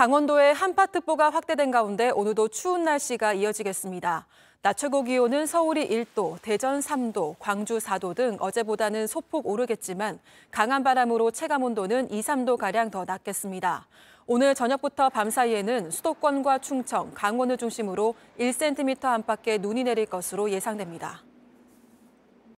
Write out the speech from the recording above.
강원도에 한파특보가 확대된 가운데 오늘도 추운 날씨가 이어지겠습니다. 낮 최고 기온은 서울이 1도, 대전 3도, 광주 4도 등 어제보다는 소폭 오르겠지만 강한 바람으로 체감 온도는 2, 3도가량 더 낮겠습니다. 오늘 저녁부터 밤 사이에는 수도권과 충청, 강원을 중심으로 1cm 안팎의 눈이 내릴 것으로 예상됩니다.